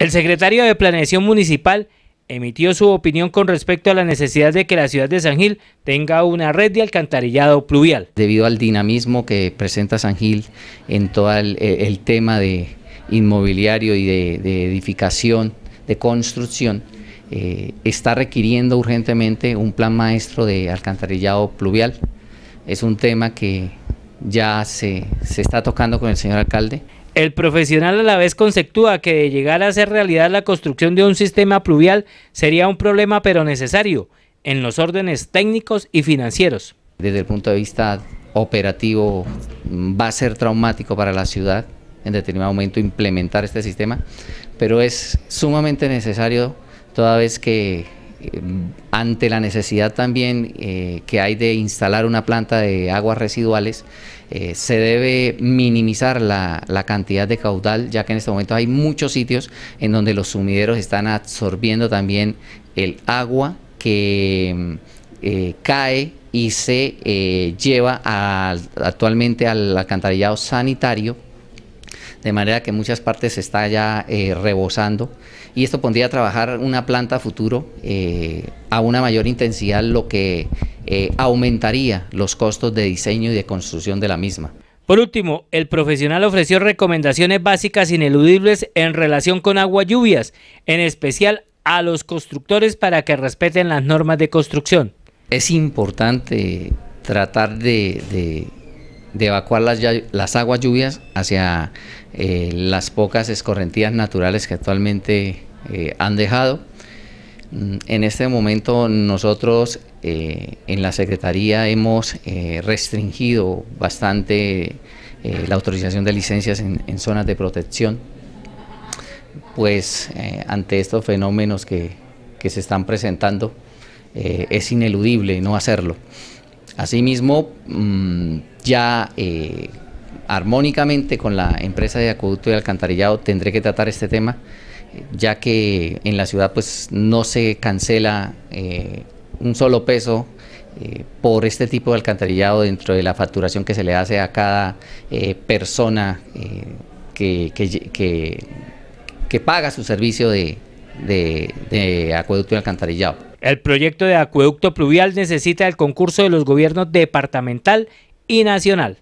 El secretario de Planeación Municipal emitió su opinión con respecto a la necesidad de que la ciudad de San Gil tenga una red de alcantarillado pluvial. Debido al dinamismo que presenta San Gil en todo el, eh, tema de inmobiliario y de, edificación, de construcción, eh, está requiriendo urgentemente un plan maestro de alcantarillado pluvial. Es un tema que ya se está tocando con el señor alcalde. El profesional a la vez conceptúa que de llegar a ser realidad la construcción de un sistema pluvial sería un problema pero necesario en los órdenes técnicos y financieros. Desde el punto de vista operativo va a ser traumático para la ciudad en determinado momento implementar este sistema, pero es sumamente necesario toda vez que Em, ante la necesidad también eh, que hay de instalar una planta de aguas residuales, eh, se debe minimizar la, cantidad de caudal, ya que en este momento hay muchos sitios en donde los sumideros están absorbiendo también el agua que em, eh, cae y se lleva actualmente al alcantarillado sanitario de manera que muchas partes se está ya eh, rebosando y esto pondría a trabajar una planta a futuro eh, a una mayor intensidad, lo que eh, aumentaría los costos de diseño y de construcción de la misma. Por último, el profesional ofreció recomendaciones básicas ineludibles en relación con agua lluvias, en especial a los constructores para que respeten las normas de construcción. Es importante tratar de de evacuar las, aguas lluvias hacia eh, las pocas escorrentías naturales que actualmente eh, han dejado. Mm, en este momento nosotros eh, en la Secretaría hemos restringido bastante la autorización de licencias en, zonas de protección, pues ante estos fenómenos que, se están presentando es ineludible no hacerlo. Asimismo, mm, ya eh, armónicamente con la empresa de acueducto y alcantarillado tendré que tratar este tema, ya que en la ciudad pues no se cancela eh, un solo peso eh, por este tipo de alcantarillado dentro de la facturación que se le hace a cada persona que, paga su servicio de, de acueducto y alcantarillado. El proyecto de acueducto pluvial necesita el concurso de los gobiernos departamental y nacional.